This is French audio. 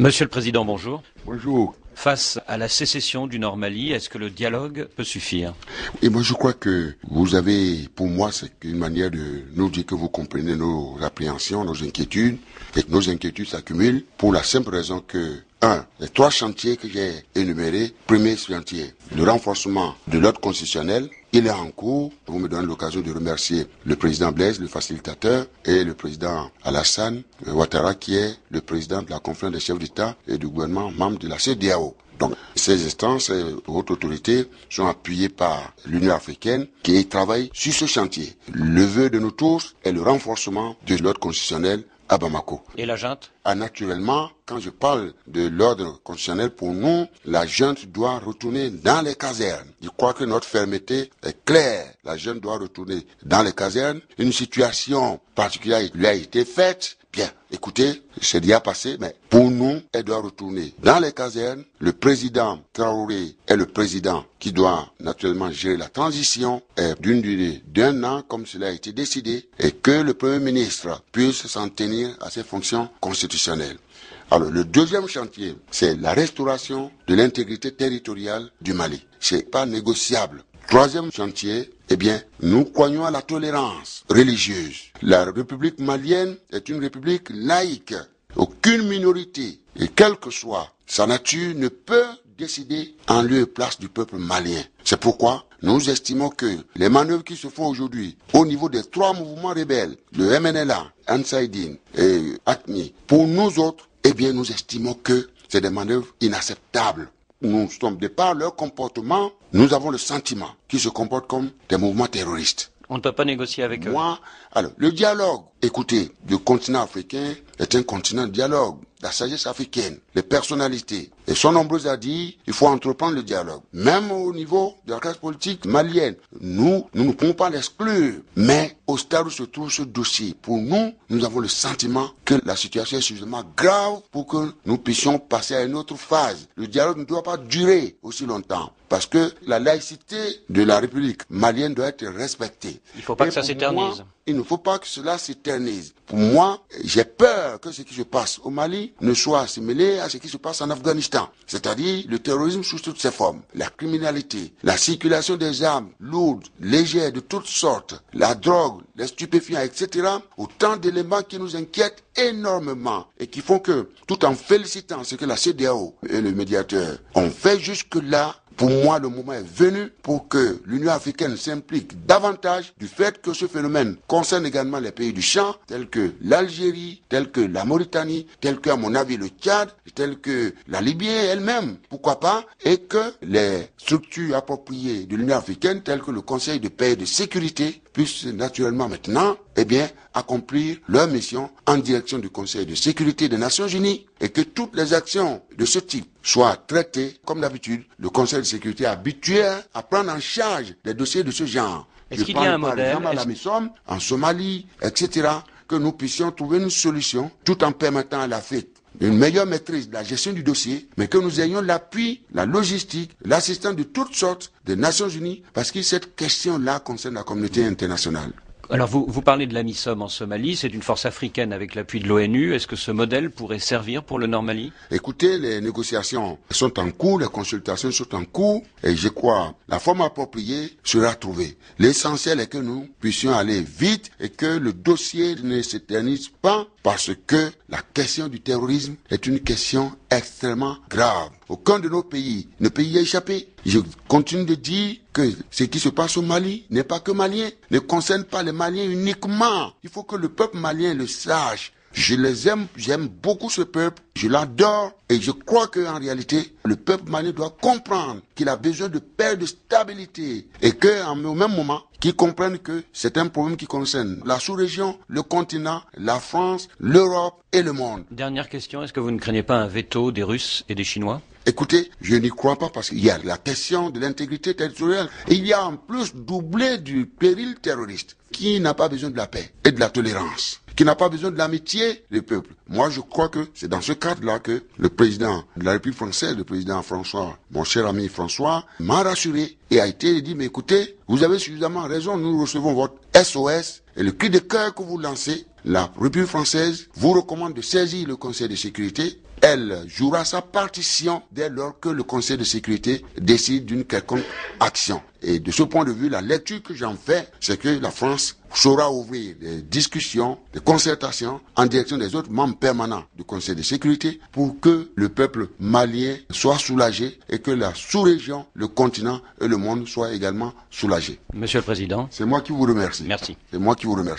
Monsieur le Président, bonjour. Bonjour. Face à la sécession du Nord-Mali, est-ce que le dialogue peut suffire Et moi, je crois que vous avez, pour moi, c'est une manière de nous dire que vous comprenez nos appréhensions, nos inquiétudes, et que nos inquiétudes s'accumulent pour la simple raison que, un, les trois chantiers que j'ai énumérés, premier chantier, le renforcement de l'ordre constitutionnel, il est en cours. Vous me donnez l'occasion de remercier le président Blaise, le facilitateur, et le président Alassane Ouattara, qui est le président de la conférence des chefs d'État et du gouvernement, membre de la CDAO. Donc, ces instances et autres autorités sont appuyées par l'Union africaine qui travaille sur ce chantier. Le vœu de nos tous est le renforcement de l'ordre constitutionnel à Bamako. Et la jante ah, naturellement, quand je parle de l'ordre constitutionnel, pour nous, la jeune doit retourner dans les casernes. Je crois que notre fermeté est claire. La jeune doit retourner dans les casernes. Une situation particulière lui a été faite. Bien, écoutez, c'est déjà passé, mais pour nous, elle doit retourner dans les casernes. Le président Traoré est le président qui doit naturellement gérer la transition d'une durée d'un an, comme cela a été décidé, et que le Premier ministre puisse s'en tenir à ses fonctions constitutionnelles alors le deuxième chantier, c'est la restauration de l'intégrité territoriale du Mali. C'est pas négociable. Troisième chantier, eh bien, nous croyons à la tolérance religieuse. La République malienne est une république laïque. Aucune minorité, et quelle que soit sa nature, ne peut décider en lieu et place du peuple malien. C'est pourquoi nous estimons que les manœuvres qui se font aujourd'hui au niveau des trois mouvements rebelles, le MNLA, Ansaïdine et ACMI, pour nous autres, eh bien, nous estimons que c'est des manœuvres inacceptables. Nous sommes, de par leur comportement, nous avons le sentiment qu'ils se comportent comme des mouvements terroristes. On ne peut pas négocier avec eux. alors, le dialogue, écoutez, le continent africain est un continent de dialogue la sagesse africaine, les personnalités. Et sont nombreuses à dire, il faut entreprendre le dialogue. Même au niveau de la classe politique malienne, nous, nous ne pouvons pas l'exclure. Mais au stade où se trouve ce dossier, pour nous, nous avons le sentiment que la situation est suffisamment grave pour que nous puissions passer à une autre phase. Le dialogue ne doit pas durer aussi longtemps. Parce que la laïcité de la République malienne doit être respectée. Il ne faut pas que ça s'éternise. Il ne faut pas que cela s'éternise. Pour moi, j'ai peur que ce qui se passe au Mali ne soit assimilé à ce qui se passe en Afghanistan. C'est-à-dire le terrorisme sous toutes ses formes, la criminalité, la circulation des armes lourdes, légères, de toutes sortes, la drogue, les stupéfiants, etc. Autant d'éléments qui nous inquiètent énormément et qui font que, tout en félicitant ce que la CDAO et le médiateur ont fait jusque-là, pour moi, le moment est venu pour que l'Union africaine s'implique davantage du fait que ce phénomène concerne également les pays du champ, tels que l'Algérie, tels que la Mauritanie, tels que, à mon avis, le Tchad, tels que la Libye elle-même, pourquoi pas, et que les structures appropriées de l'Union africaine, telles que le Conseil de paix et de sécurité, puissent naturellement maintenant, eh bien, accomplir leur mission en direction du Conseil de sécurité des Nations Unies, et que toutes les actions de ce type soit traité. Comme d'habitude, le Conseil de sécurité habituel à prendre en charge des dossiers de ce genre. Est-ce qu'il y exemple, la en Somalie, etc., que nous puissions trouver une solution tout en permettant à l'Afrique une meilleure maîtrise de la gestion du dossier, mais que nous ayons l'appui, la logistique, l'assistance de toutes sortes des Nations Unies, parce que cette question-là concerne la communauté internationale. Alors vous, vous parlez de la en Somalie, c'est une force africaine avec l'appui de l'ONU. Est-ce que ce modèle pourrait servir pour le Nord-Mali Écoutez, les négociations sont en cours, les consultations sont en cours et je crois la forme appropriée sera trouvée. L'essentiel est que nous puissions aller vite et que le dossier ne s'éternise pas parce que la question du terrorisme est une question extrêmement grave. Aucun de nos pays ne peut y échapper. Je continue de dire que ce qui se passe au Mali n'est pas que malien, ne concerne pas les Maliens uniquement. Il faut que le peuple malien le sache. Je les aime, j'aime beaucoup ce peuple, je l'adore et je crois qu'en réalité, le peuple malien doit comprendre qu'il a besoin de paix, de stabilité et qu'en même moment, qu'il comprenne que c'est un problème qui concerne la sous-région, le continent, la France, l'Europe et le monde. Dernière question, est-ce que vous ne craignez pas un veto des Russes et des Chinois Écoutez, je n'y crois pas parce qu'il y a la question de l'intégrité territoriale. Et il y a en plus doublé du péril terroriste qui n'a pas besoin de la paix et de la tolérance, qui n'a pas besoin de l'amitié des peuples. Moi, je crois que c'est dans ce cadre-là que le président de la République française, le président François, mon cher ami François, m'a rassuré et a été dit, mais écoutez, vous avez suffisamment raison, nous recevons votre SOS et le cri de cœur que vous lancez, la République française vous recommande de saisir le Conseil de sécurité elle jouera sa partition dès lors que le Conseil de sécurité décide d'une quelconque action. Et de ce point de vue, la lecture que j'en fais, c'est que la France saura ouvrir des discussions, des concertations en direction des autres membres permanents du Conseil de sécurité pour que le peuple malien soit soulagé et que la sous-région, le continent et le monde soient également soulagés. Monsieur le Président. C'est moi qui vous remercie. Merci. C'est moi qui vous remercie.